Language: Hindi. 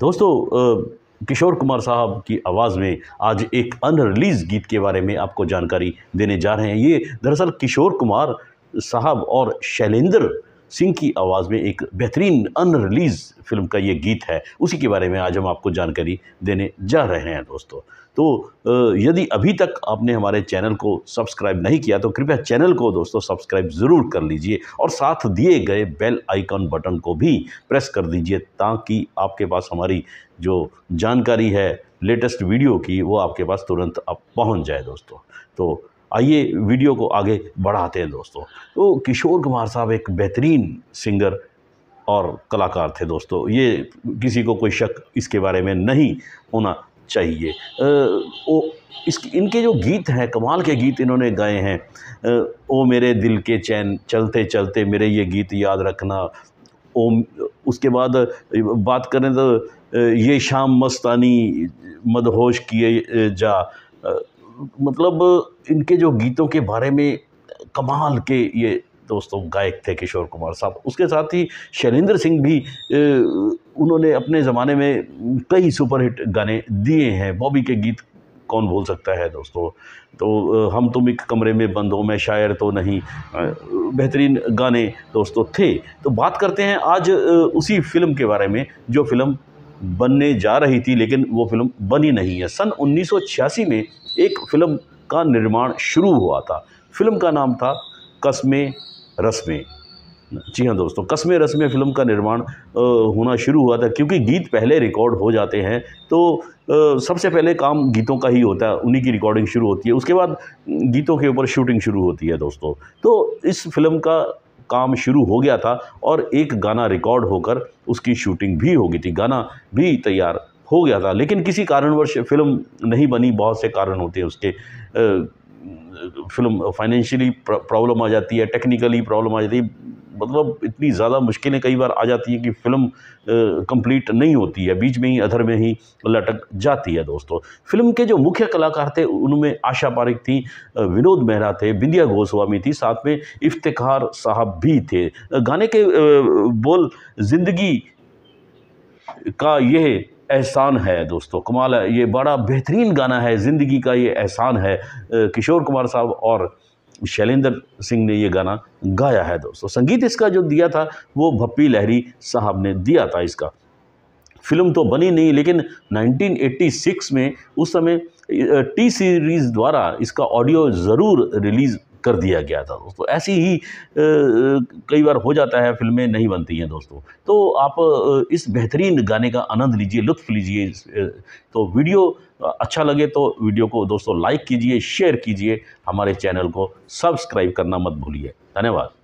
दोस्तों किशोर कुमार साहब की आवाज़ में आज एक अनरिलीज गीत के बारे में आपको जानकारी देने जा रहे हैं ये दरअसल किशोर कुमार साहब और शैलेंद्र सिंह की आवाज़ में एक बेहतरीन अनरिलीज़ फिल्म का ये गीत है उसी के बारे में आज हम आपको जानकारी देने जा रहे हैं दोस्तों तो यदि अभी तक आपने हमारे चैनल को सब्सक्राइब नहीं किया तो कृपया चैनल को दोस्तों सब्सक्राइब ज़रूर कर लीजिए और साथ दिए गए बेल आइकॉन बटन को भी प्रेस कर दीजिए ताकि आपके पास हमारी जो जानकारी है लेटेस्ट वीडियो की वो आपके पास तुरंत अब पहुंच जाए दोस्तों तो आइए वीडियो को आगे बढ़ाते हैं दोस्तों तो किशोर कुमार साहब एक बेहतरीन सिंगर और कलाकार थे दोस्तों ये किसी को कोई शक इसके बारे में नहीं होना चाहिए ओ इस इनके जो गीत हैं कमाल के गीत इन्होंने गाए हैं ओ मेरे दिल के चैन चलते चलते मेरे ये गीत याद रखना ओ उसके बाद बात करें तो ये शाम मस्तानी मदहोश किए जा मतलब इनके जो गीतों के बारे में कमाल के ये दोस्तों गायक थे किशोर कुमार साहब उसके साथ ही शैलेंद्र सिंह भी उन्होंने अपने ज़माने में कई सुपरहिट गाने दिए हैं बॉबी के गीत कौन बोल सकता है दोस्तों तो हम तुम एक कमरे में बंद हो मैं शायर तो नहीं बेहतरीन गाने दोस्तों थे तो बात करते हैं आज उसी फिल्म के बारे में जो फिल्म बनने जा रही थी लेकिन वो फिल्म बनी नहीं है सन 1986 में एक फिल्म का निर्माण शुरू हुआ था फिल्म का नाम था कस्मे रस्में जी हाँ दोस्तों कस्मे रस्में फिल्म का निर्माण होना शुरू हुआ था क्योंकि गीत पहले रिकॉर्ड हो जाते हैं तो आ, सबसे पहले काम गीतों का ही होता है उन्हीं की रिकॉर्डिंग शुरू होती है उसके बाद गीतों के ऊपर शूटिंग शुरू होती है दोस्तों तो इस फिल्म का काम शुरू हो गया था और एक गाना रिकॉर्ड होकर उसकी शूटिंग भी हो गई थी गाना भी तैयार हो गया था लेकिन किसी कारणवश फिल्म नहीं बनी बहुत से कारण होते हैं उसके फिल्म फाइनेंशियली प्रॉब्लम आ जाती है टेक्निकली प्रॉब्लम आ जाती है मतलब इतनी ज़्यादा मुश्किलें कई बार आ जाती हैं कि फ़िल्म कंप्लीट नहीं होती है बीच में ही अधर में ही लटक जाती है दोस्तों फिल्म के जो मुख्य कलाकार थे उनमें आशा पारिक थी विनोद मेहरा थे बिंदिया गोस्वामी थी साथ में इफ्तार साहब भी थे गाने के बोल ज़िंदगी का यह एहसान है दोस्तों कमाल है ये बड़ा बेहतरीन गाना है ज़िंदगी का ये एहसान है किशोर कुमार साहब और शैलेंद्र सिंह ने ये गाना गाया है दोस्तों संगीत इसका जो दिया था वो भप्पी लहरी साहब ने दिया था इसका फिल्म तो बनी नहीं लेकिन 1986 में उस समय टी सीरीज़ द्वारा इसका ऑडियो ज़रूर रिलीज़ कर दिया गया था दोस्तों ऐसी ही कई बार हो जाता है फिल्में नहीं बनती हैं दोस्तों तो आप इस बेहतरीन गाने का आनंद लीजिए लुत्फ लीजिए तो वीडियो अच्छा लगे तो वीडियो को दोस्तों लाइक कीजिए शेयर कीजिए हमारे चैनल को सब्सक्राइब करना मत भूलिए धन्यवाद